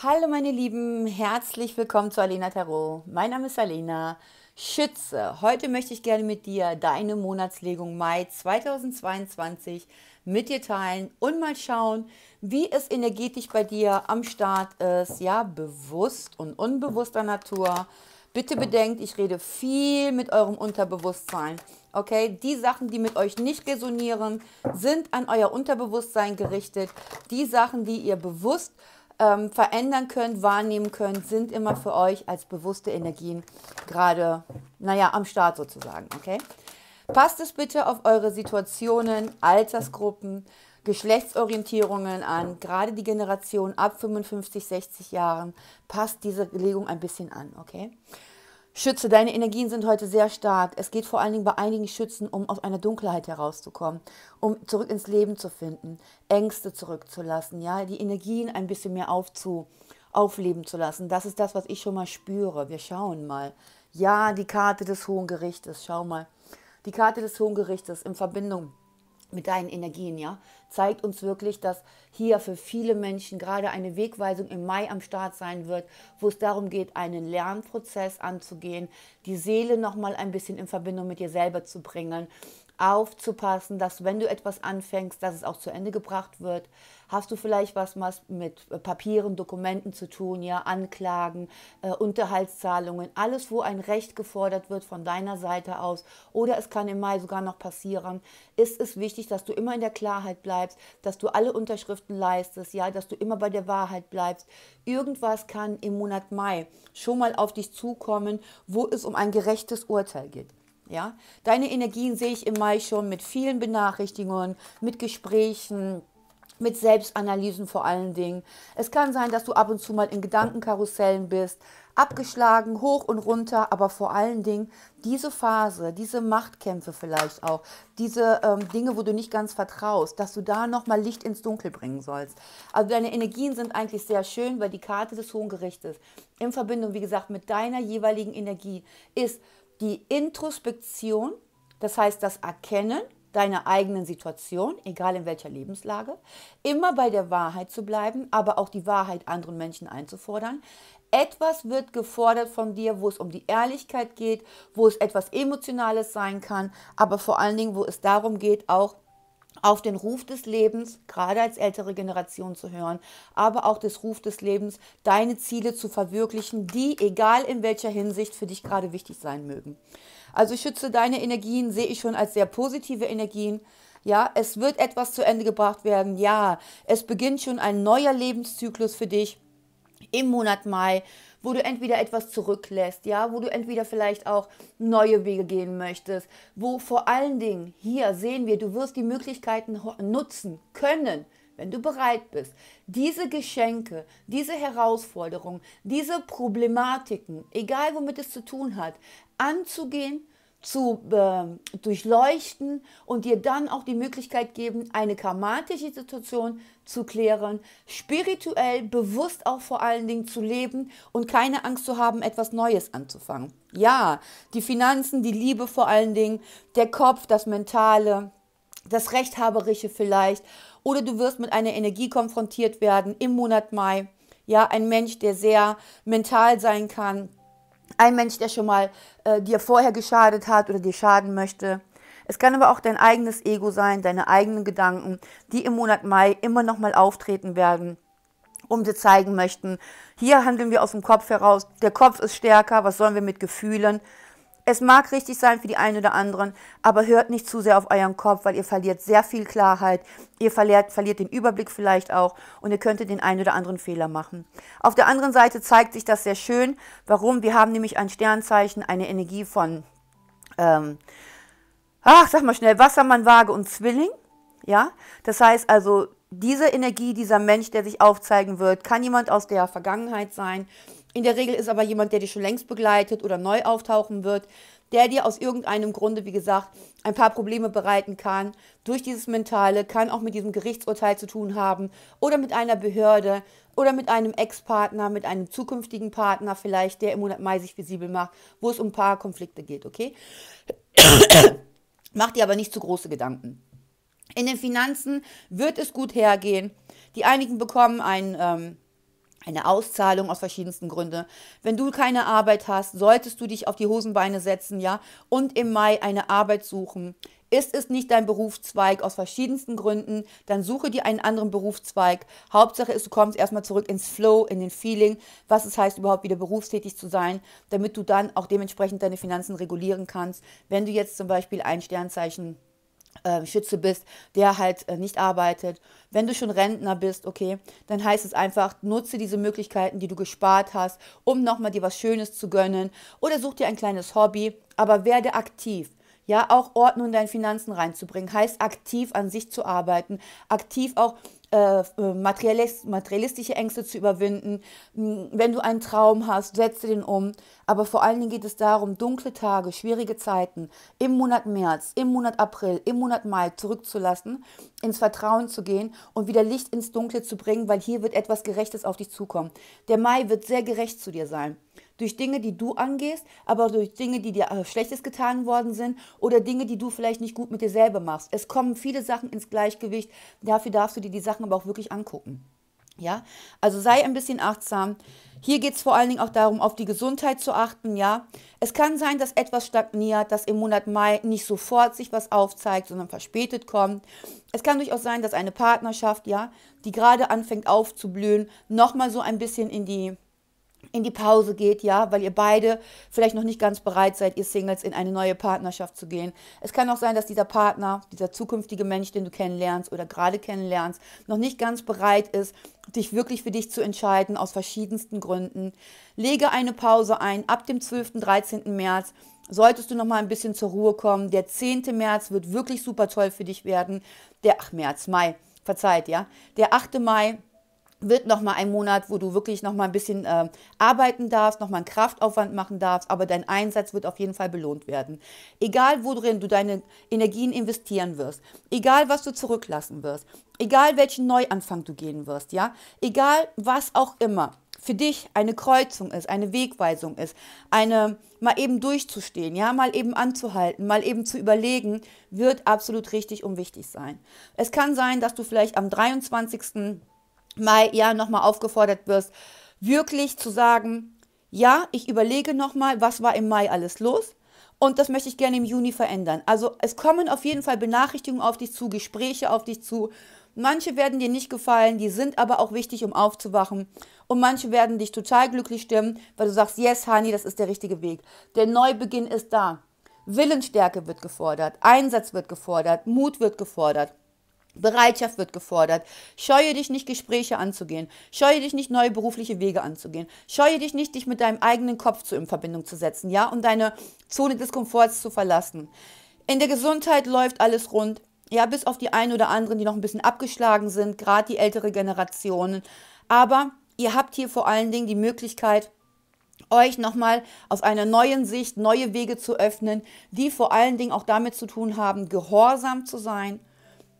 Hallo meine Lieben, herzlich willkommen zu Alena Tarot. Mein Name ist Alena Schütze. Heute möchte ich gerne mit dir deine Monatslegung Mai 2022 mit dir teilen und mal schauen, wie es energetisch bei dir am Start ist, ja, bewusst und unbewusster Natur. Bitte bedenkt, ich rede viel mit eurem Unterbewusstsein. Okay, die Sachen, die mit euch nicht resonieren, sind an euer Unterbewusstsein gerichtet. Die Sachen, die ihr bewusst ähm, verändern könnt, wahrnehmen könnt, sind immer für euch als bewusste Energien gerade, naja, am Start sozusagen, okay? Passt es bitte auf eure Situationen, Altersgruppen, Geschlechtsorientierungen an, gerade die Generation ab 55, 60 Jahren, passt diese Legung ein bisschen an, okay? Schütze, deine Energien sind heute sehr stark. Es geht vor allen Dingen bei einigen Schützen um aus einer Dunkelheit herauszukommen, um zurück ins Leben zu finden, Ängste zurückzulassen, ja, die Energien ein bisschen mehr aufzu, aufleben zu lassen. Das ist das, was ich schon mal spüre. Wir schauen mal. Ja, die Karte des Hohen Gerichtes, schau mal. Die Karte des Hohen Gerichtes in Verbindung mit deinen Energien, ja, zeigt uns wirklich, dass hier für viele Menschen gerade eine Wegweisung im Mai am Start sein wird, wo es darum geht, einen Lernprozess anzugehen, die Seele nochmal ein bisschen in Verbindung mit dir selber zu bringen, aufzupassen, dass wenn du etwas anfängst, dass es auch zu Ende gebracht wird, hast du vielleicht was, mit äh, Papieren, Dokumenten zu tun, ja, Anklagen, äh, Unterhaltszahlungen, alles, wo ein Recht gefordert wird von deiner Seite aus oder es kann im Mai sogar noch passieren, ist es wichtig, dass du immer in der Klarheit bleibst, dass du alle Unterschriften leistest, ja, dass du immer bei der Wahrheit bleibst. Irgendwas kann im Monat Mai schon mal auf dich zukommen, wo es um ein gerechtes Urteil geht. Ja, deine Energien sehe ich im Mai schon mit vielen Benachrichtigungen, mit Gesprächen, mit Selbstanalysen vor allen Dingen. Es kann sein, dass du ab und zu mal in Gedankenkarussellen bist, abgeschlagen, hoch und runter, aber vor allen Dingen diese Phase, diese Machtkämpfe vielleicht auch, diese ähm, Dinge, wo du nicht ganz vertraust, dass du da nochmal Licht ins Dunkel bringen sollst. Also deine Energien sind eigentlich sehr schön, weil die Karte des Hohen Gerichtes in Verbindung, wie gesagt, mit deiner jeweiligen Energie ist die Introspektion, das heißt das Erkennen, deiner eigenen Situation, egal in welcher Lebenslage, immer bei der Wahrheit zu bleiben, aber auch die Wahrheit anderen Menschen einzufordern. Etwas wird gefordert von dir, wo es um die Ehrlichkeit geht, wo es etwas Emotionales sein kann, aber vor allen Dingen, wo es darum geht, auch auf den Ruf des Lebens, gerade als ältere Generation zu hören, aber auch des Ruf des Lebens, deine Ziele zu verwirklichen, die, egal in welcher Hinsicht, für dich gerade wichtig sein mögen. Also schütze deine Energien, sehe ich schon als sehr positive Energien. Ja, es wird etwas zu Ende gebracht werden. Ja, es beginnt schon ein neuer Lebenszyklus für dich im Monat Mai, wo du entweder etwas zurücklässt, ja, wo du entweder vielleicht auch neue Wege gehen möchtest, wo vor allen Dingen hier sehen wir, du wirst die Möglichkeiten nutzen können, wenn du bereit bist, diese Geschenke, diese Herausforderungen, diese Problematiken, egal womit es zu tun hat, anzugehen, zu äh, durchleuchten und dir dann auch die Möglichkeit geben, eine karmatische Situation zu klären, spirituell bewusst auch vor allen Dingen zu leben und keine Angst zu haben, etwas Neues anzufangen. Ja, die Finanzen, die Liebe vor allen Dingen, der Kopf, das Mentale, das Rechthaberische vielleicht. Oder du wirst mit einer Energie konfrontiert werden im Monat Mai. Ja, ein Mensch, der sehr mental sein kann. Ein Mensch, der schon mal äh, dir vorher geschadet hat oder dir schaden möchte. Es kann aber auch dein eigenes Ego sein, deine eigenen Gedanken, die im Monat Mai immer nochmal auftreten werden, um dir zeigen möchten, hier handeln wir aus dem Kopf heraus, der Kopf ist stärker, was sollen wir mit Gefühlen? Es mag richtig sein für die einen oder anderen, aber hört nicht zu sehr auf euren Kopf, weil ihr verliert sehr viel Klarheit, ihr verliert, verliert den Überblick vielleicht auch und ihr könntet den einen oder anderen Fehler machen. Auf der anderen Seite zeigt sich das sehr schön. Warum? Wir haben nämlich ein Sternzeichen, eine Energie von, ähm, ach, sag mal schnell, Wassermann, Waage und Zwilling. Ja, das heißt also, diese Energie, dieser Mensch, der sich aufzeigen wird, kann jemand aus der Vergangenheit sein, in der Regel ist aber jemand, der dich schon längst begleitet oder neu auftauchen wird, der dir aus irgendeinem Grunde, wie gesagt, ein paar Probleme bereiten kann. Durch dieses Mentale kann auch mit diesem Gerichtsurteil zu tun haben oder mit einer Behörde oder mit einem Ex-Partner, mit einem zukünftigen Partner vielleicht, der im Monat Mai sich visibel macht, wo es um ein paar Konflikte geht, okay? Mach dir aber nicht zu große Gedanken. In den Finanzen wird es gut hergehen. Die einigen bekommen ein... Ähm, eine Auszahlung aus verschiedensten Gründen. Wenn du keine Arbeit hast, solltest du dich auf die Hosenbeine setzen, ja, und im Mai eine Arbeit suchen. Ist es nicht dein Berufszweig aus verschiedensten Gründen, dann suche dir einen anderen Berufszweig. Hauptsache ist, du kommst erstmal zurück ins Flow, in den Feeling, was es heißt, überhaupt wieder berufstätig zu sein, damit du dann auch dementsprechend deine Finanzen regulieren kannst. Wenn du jetzt zum Beispiel ein Sternzeichen ähm, Schütze bist, der halt äh, nicht arbeitet. Wenn du schon Rentner bist, okay, dann heißt es einfach, nutze diese Möglichkeiten, die du gespart hast, um nochmal dir was Schönes zu gönnen oder such dir ein kleines Hobby, aber werde aktiv. Ja, auch Ordnung in deinen Finanzen reinzubringen, heißt aktiv an sich zu arbeiten, aktiv auch äh, äh, materialistische Ängste zu überwinden. Hm, wenn du einen Traum hast, setze den um. Aber vor allen Dingen geht es darum, dunkle Tage, schwierige Zeiten im Monat März, im Monat April, im Monat Mai zurückzulassen, ins Vertrauen zu gehen und wieder Licht ins Dunkle zu bringen, weil hier wird etwas Gerechtes auf dich zukommen. Der Mai wird sehr gerecht zu dir sein. Durch Dinge, die du angehst, aber auch durch Dinge, die dir äh, Schlechtes getan worden sind oder Dinge, die du vielleicht nicht gut mit dir selber machst. Es kommen viele Sachen ins Gleichgewicht. Dafür darfst du dir die Sachen aber auch wirklich angucken. Ja, also sei ein bisschen achtsam. Hier geht es vor allen Dingen auch darum, auf die Gesundheit zu achten, ja. Es kann sein, dass etwas stagniert, dass im Monat Mai nicht sofort sich was aufzeigt, sondern verspätet kommt. Es kann durchaus sein, dass eine Partnerschaft, ja, die gerade anfängt aufzublühen, nochmal so ein bisschen in die in die Pause geht, ja, weil ihr beide vielleicht noch nicht ganz bereit seid, ihr Singles in eine neue Partnerschaft zu gehen. Es kann auch sein, dass dieser Partner, dieser zukünftige Mensch, den du kennenlernst oder gerade kennenlernst, noch nicht ganz bereit ist, dich wirklich für dich zu entscheiden, aus verschiedensten Gründen. Lege eine Pause ein ab dem 12., 13. März solltest du noch mal ein bisschen zur Ruhe kommen. Der 10. März wird wirklich super toll für dich werden. Der, 8. März, Mai, verzeiht, ja. Der 8. Mai wird nochmal ein Monat, wo du wirklich nochmal ein bisschen äh, arbeiten darfst, nochmal einen Kraftaufwand machen darfst, aber dein Einsatz wird auf jeden Fall belohnt werden. Egal, worin du deine Energien investieren wirst, egal, was du zurücklassen wirst, egal, welchen Neuanfang du gehen wirst, ja, egal, was auch immer für dich eine Kreuzung ist, eine Wegweisung ist, eine mal eben durchzustehen, ja, mal eben anzuhalten, mal eben zu überlegen, wird absolut richtig und wichtig sein. Es kann sein, dass du vielleicht am 23 mal ja nochmal aufgefordert wirst, wirklich zu sagen, ja, ich überlege nochmal, was war im Mai alles los und das möchte ich gerne im Juni verändern. Also es kommen auf jeden Fall Benachrichtigungen auf dich zu, Gespräche auf dich zu. Manche werden dir nicht gefallen, die sind aber auch wichtig, um aufzuwachen. Und manche werden dich total glücklich stimmen, weil du sagst, yes, Hani, das ist der richtige Weg. Der Neubeginn ist da. Willensstärke wird gefordert, Einsatz wird gefordert, Mut wird gefordert. Bereitschaft wird gefordert. Scheue dich nicht, Gespräche anzugehen. Scheue dich nicht, neue berufliche Wege anzugehen. Scheue dich nicht, dich mit deinem eigenen Kopf zu, in Verbindung zu setzen, ja, und deine Zone des Komforts zu verlassen. In der Gesundheit läuft alles rund, ja, bis auf die einen oder anderen, die noch ein bisschen abgeschlagen sind, gerade die ältere Generationen. Aber ihr habt hier vor allen Dingen die Möglichkeit, euch nochmal aus einer neuen Sicht neue Wege zu öffnen, die vor allen Dingen auch damit zu tun haben, gehorsam zu sein,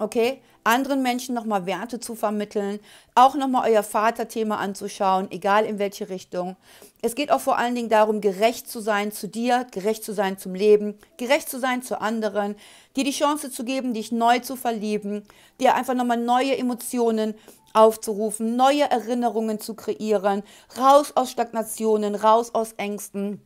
okay? Anderen Menschen nochmal Werte zu vermitteln, auch nochmal euer Vaterthema anzuschauen, egal in welche Richtung. Es geht auch vor allen Dingen darum, gerecht zu sein zu dir, gerecht zu sein zum Leben, gerecht zu sein zu anderen, dir die Chance zu geben, dich neu zu verlieben, dir einfach nochmal neue Emotionen aufzurufen, neue Erinnerungen zu kreieren, raus aus Stagnationen, raus aus Ängsten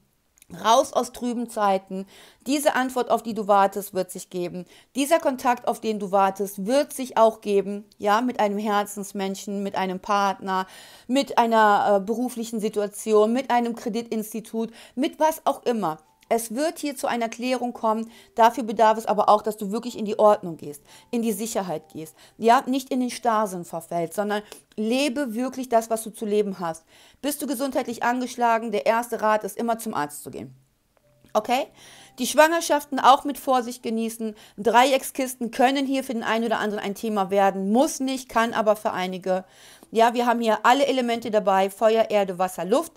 Raus aus trüben Zeiten. Diese Antwort, auf die du wartest, wird sich geben. Dieser Kontakt, auf den du wartest, wird sich auch geben. Ja, mit einem Herzensmenschen, mit einem Partner, mit einer äh, beruflichen Situation, mit einem Kreditinstitut, mit was auch immer. Es wird hier zu einer Klärung kommen. Dafür bedarf es aber auch, dass du wirklich in die Ordnung gehst, in die Sicherheit gehst. Ja, nicht in den Starrsinn verfällst, sondern lebe wirklich das, was du zu leben hast. Bist du gesundheitlich angeschlagen? Der erste Rat ist immer zum Arzt zu gehen. Okay? Die Schwangerschaften auch mit Vorsicht genießen. Dreieckskisten können hier für den einen oder anderen ein Thema werden, muss nicht, kann aber für einige. Ja, wir haben hier alle Elemente dabei: Feuer, Erde, Wasser, Luft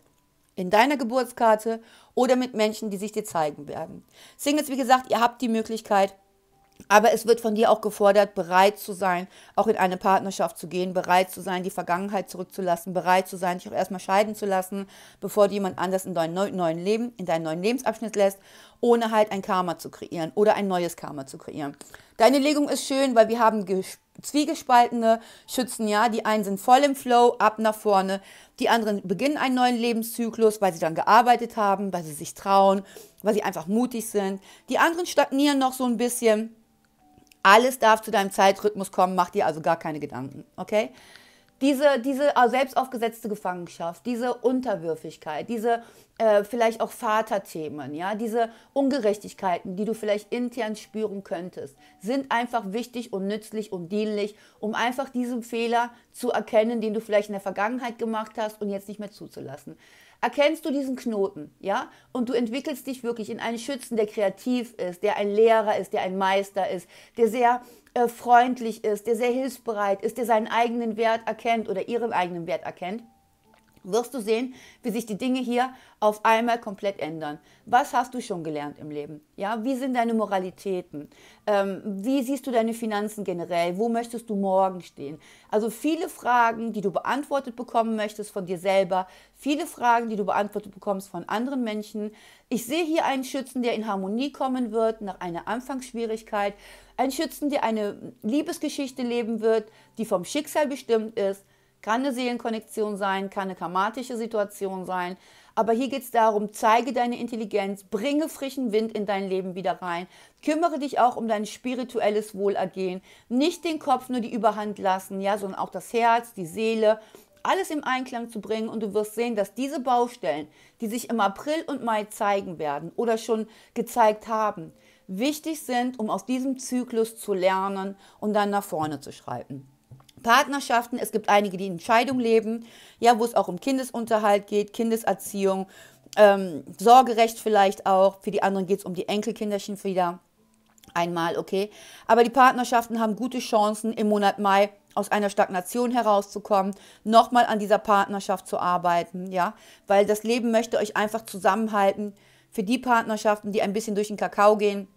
in deiner Geburtskarte oder mit Menschen, die sich dir zeigen werden. Singles, wie gesagt, ihr habt die Möglichkeit, aber es wird von dir auch gefordert, bereit zu sein, auch in eine Partnerschaft zu gehen, bereit zu sein, die Vergangenheit zurückzulassen, bereit zu sein, dich auch erstmal scheiden zu lassen, bevor du jemand anders in dein neuen Leben, in deinen neuen Lebensabschnitt lässt ohne halt ein Karma zu kreieren oder ein neues Karma zu kreieren. Deine Legung ist schön, weil wir haben zwiegespaltene Schützen, ja. Die einen sind voll im Flow, ab nach vorne. Die anderen beginnen einen neuen Lebenszyklus, weil sie dann gearbeitet haben, weil sie sich trauen, weil sie einfach mutig sind. Die anderen stagnieren noch so ein bisschen. Alles darf zu deinem Zeitrhythmus kommen, mach dir also gar keine Gedanken, okay? Diese, diese äh, selbst aufgesetzte Gefangenschaft, diese Unterwürfigkeit, diese äh, vielleicht auch Vaterthemen, ja, diese Ungerechtigkeiten, die du vielleicht intern spüren könntest, sind einfach wichtig und nützlich und dienlich, um einfach diesen Fehler zu erkennen, den du vielleicht in der Vergangenheit gemacht hast und jetzt nicht mehr zuzulassen. Erkennst du diesen Knoten, ja, und du entwickelst dich wirklich in einen Schützen, der kreativ ist, der ein Lehrer ist, der ein Meister ist, der sehr äh, freundlich ist, der sehr hilfsbereit ist, der seinen eigenen Wert erkennt oder ihren eigenen Wert erkennt wirst du sehen, wie sich die Dinge hier auf einmal komplett ändern. Was hast du schon gelernt im Leben? Ja, wie sind deine Moralitäten? Ähm, wie siehst du deine Finanzen generell? Wo möchtest du morgen stehen? Also viele Fragen, die du beantwortet bekommen möchtest von dir selber, viele Fragen, die du beantwortet bekommst von anderen Menschen. Ich sehe hier einen Schützen, der in Harmonie kommen wird nach einer Anfangsschwierigkeit, Ein Schützen, der eine Liebesgeschichte leben wird, die vom Schicksal bestimmt ist kann eine Seelenkonnektion sein, kann eine karmatische Situation sein. Aber hier geht es darum, zeige deine Intelligenz, bringe frischen Wind in dein Leben wieder rein, kümmere dich auch um dein spirituelles Wohlergehen, nicht den Kopf nur die Überhand lassen, ja, sondern auch das Herz, die Seele, alles im Einklang zu bringen und du wirst sehen, dass diese Baustellen, die sich im April und Mai zeigen werden oder schon gezeigt haben, wichtig sind, um aus diesem Zyklus zu lernen und dann nach vorne zu schreiten. Partnerschaften, es gibt einige, die in Scheidung leben, ja, wo es auch um Kindesunterhalt geht, Kindeserziehung, ähm, Sorgerecht vielleicht auch. Für die anderen geht es um die Enkelkinderchen wieder einmal, okay. Aber die Partnerschaften haben gute Chancen, im Monat Mai aus einer Stagnation herauszukommen, nochmal an dieser Partnerschaft zu arbeiten, ja, weil das Leben möchte euch einfach zusammenhalten. Für die Partnerschaften, die ein bisschen durch den Kakao gehen,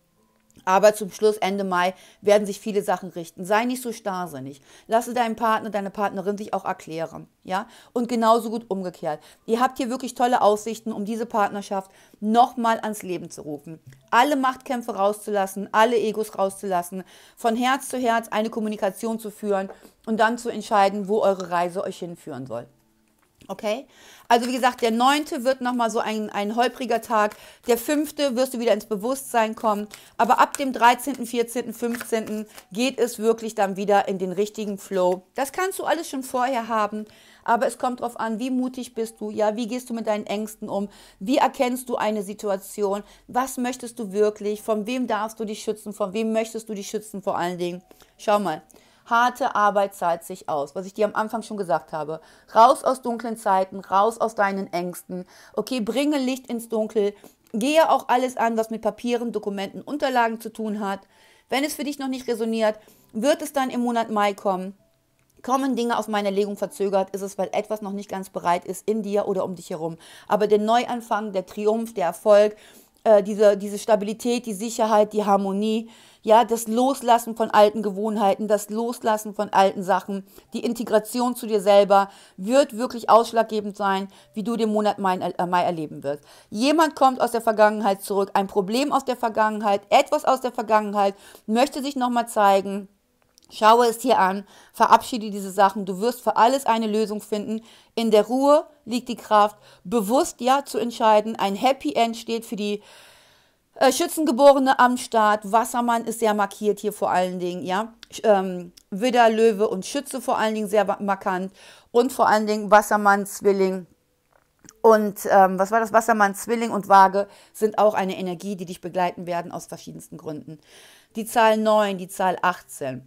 aber zum Schluss, Ende Mai, werden sich viele Sachen richten. Sei nicht so starrsinnig. Lasse deinen Partner, deine Partnerin sich auch erklären. Ja? Und genauso gut umgekehrt. Ihr habt hier wirklich tolle Aussichten, um diese Partnerschaft nochmal ans Leben zu rufen. Alle Machtkämpfe rauszulassen, alle Egos rauszulassen, von Herz zu Herz eine Kommunikation zu führen und dann zu entscheiden, wo eure Reise euch hinführen soll. Okay? Also wie gesagt, der neunte wird nochmal so ein, ein holpriger Tag. Der fünfte wirst du wieder ins Bewusstsein kommen. Aber ab dem 13., 14., 15. geht es wirklich dann wieder in den richtigen Flow. Das kannst du alles schon vorher haben. Aber es kommt darauf an, wie mutig bist du, ja, wie gehst du mit deinen Ängsten um, wie erkennst du eine Situation, was möchtest du wirklich, von wem darfst du dich schützen, von wem möchtest du dich schützen vor allen Dingen. Schau mal, Harte Arbeit zahlt sich aus, was ich dir am Anfang schon gesagt habe. Raus aus dunklen Zeiten, raus aus deinen Ängsten. Okay, bringe Licht ins Dunkel. Gehe auch alles an, was mit Papieren, Dokumenten, Unterlagen zu tun hat. Wenn es für dich noch nicht resoniert, wird es dann im Monat Mai kommen. Kommen Dinge auf meine Legung verzögert, ist es, weil etwas noch nicht ganz bereit ist in dir oder um dich herum. Aber der Neuanfang, der Triumph, der Erfolg, äh, diese, diese Stabilität, die Sicherheit, die Harmonie, ja, das Loslassen von alten Gewohnheiten, das Loslassen von alten Sachen, die Integration zu dir selber wird wirklich ausschlaggebend sein, wie du den Monat Mai, äh, Mai erleben wirst. Jemand kommt aus der Vergangenheit zurück, ein Problem aus der Vergangenheit, etwas aus der Vergangenheit, möchte sich nochmal zeigen, Schaue es dir an, verabschiede diese Sachen. Du wirst für alles eine Lösung finden. In der Ruhe liegt die Kraft, bewusst ja zu entscheiden. Ein Happy End steht für die äh, Schützengeborene am Start. Wassermann ist sehr markiert hier vor allen Dingen, ja. Ähm, Widder, Löwe und Schütze vor allen Dingen sehr markant. Und vor allen Dingen Wassermann, Zwilling. Und ähm, was war das? Wassermann, Zwilling und Waage sind auch eine Energie, die dich begleiten werden aus verschiedensten Gründen. Die Zahl 9, die Zahl 18.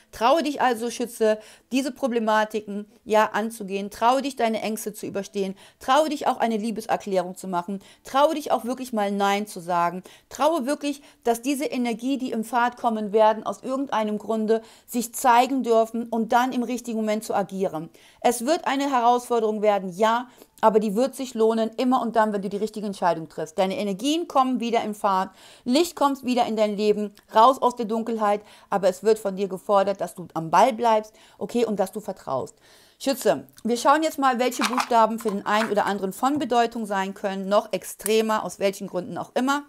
Traue dich also, Schütze, diese Problematiken ja anzugehen. Traue dich, deine Ängste zu überstehen. Traue dich auch, eine Liebeserklärung zu machen. Traue dich auch wirklich mal Nein zu sagen. Traue wirklich, dass diese Energie, die im Pfad kommen werden, aus irgendeinem Grunde sich zeigen dürfen und dann im richtigen Moment zu agieren. Es wird eine Herausforderung werden, ja, aber die wird sich lohnen, immer und dann, wenn du die richtige Entscheidung triffst. Deine Energien kommen wieder in Fahrt, Licht kommt wieder in dein Leben, raus aus der Dunkelheit, aber es wird von dir gefordert, dass du am Ball bleibst, okay, und dass du vertraust. Schütze, wir schauen jetzt mal, welche Buchstaben für den einen oder anderen von Bedeutung sein können, noch extremer, aus welchen Gründen auch immer.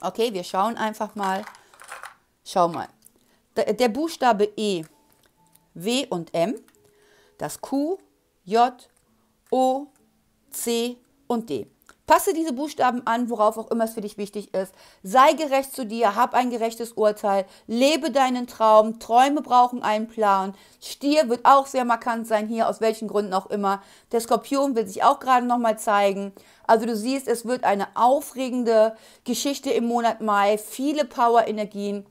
Okay, wir schauen einfach mal. Schau mal. Der Buchstabe E, W und M, das Q, J, O, C und D. Passe diese Buchstaben an, worauf auch immer es für dich wichtig ist. Sei gerecht zu dir, hab ein gerechtes Urteil, lebe deinen Traum, Träume brauchen einen Plan. Stier wird auch sehr markant sein hier, aus welchen Gründen auch immer. Der Skorpion wird sich auch gerade nochmal zeigen. Also du siehst, es wird eine aufregende Geschichte im Monat Mai, viele Power-Energien.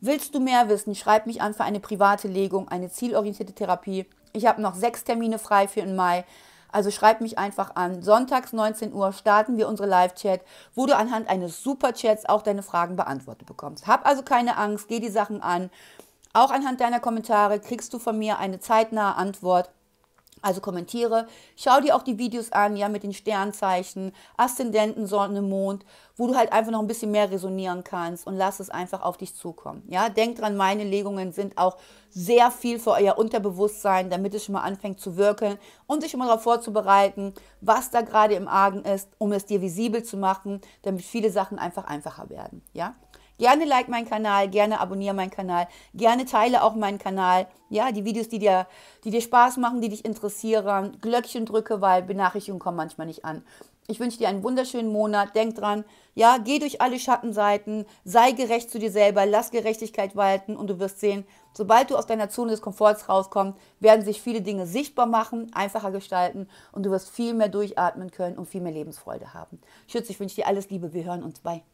Willst du mehr wissen, schreib mich an für eine private Legung, eine zielorientierte Therapie. Ich habe noch sechs Termine frei für den Mai. Also schreib mich einfach an. Sonntags 19 Uhr starten wir unsere Live-Chat, wo du anhand eines Superchats auch deine Fragen beantwortet bekommst. Hab also keine Angst, geh die Sachen an. Auch anhand deiner Kommentare kriegst du von mir eine zeitnahe Antwort. Also kommentiere, schau dir auch die Videos an, ja, mit den Sternzeichen, Aszendenten, Sonne, Mond, wo du halt einfach noch ein bisschen mehr resonieren kannst und lass es einfach auf dich zukommen. Ja, denk dran, meine Legungen sind auch sehr viel für euer Unterbewusstsein, damit es schon mal anfängt zu wirken und sich schon mal darauf vorzubereiten, was da gerade im Argen ist, um es dir visibel zu machen, damit viele Sachen einfach einfacher werden. Ja, Gerne like meinen Kanal, gerne abonniere meinen Kanal, gerne teile auch meinen Kanal. Ja, die Videos, die dir, die dir Spaß machen, die dich interessieren. Glöckchen drücke, weil Benachrichtigungen kommen manchmal nicht an. Ich wünsche dir einen wunderschönen Monat. Denk dran, ja, geh durch alle Schattenseiten, sei gerecht zu dir selber, lass Gerechtigkeit walten und du wirst sehen, sobald du aus deiner Zone des Komforts rauskommst, werden sich viele Dinge sichtbar machen, einfacher gestalten und du wirst viel mehr durchatmen können und viel mehr Lebensfreude haben. Schütze, ich wünsche dir alles Liebe. Wir hören uns. Bye.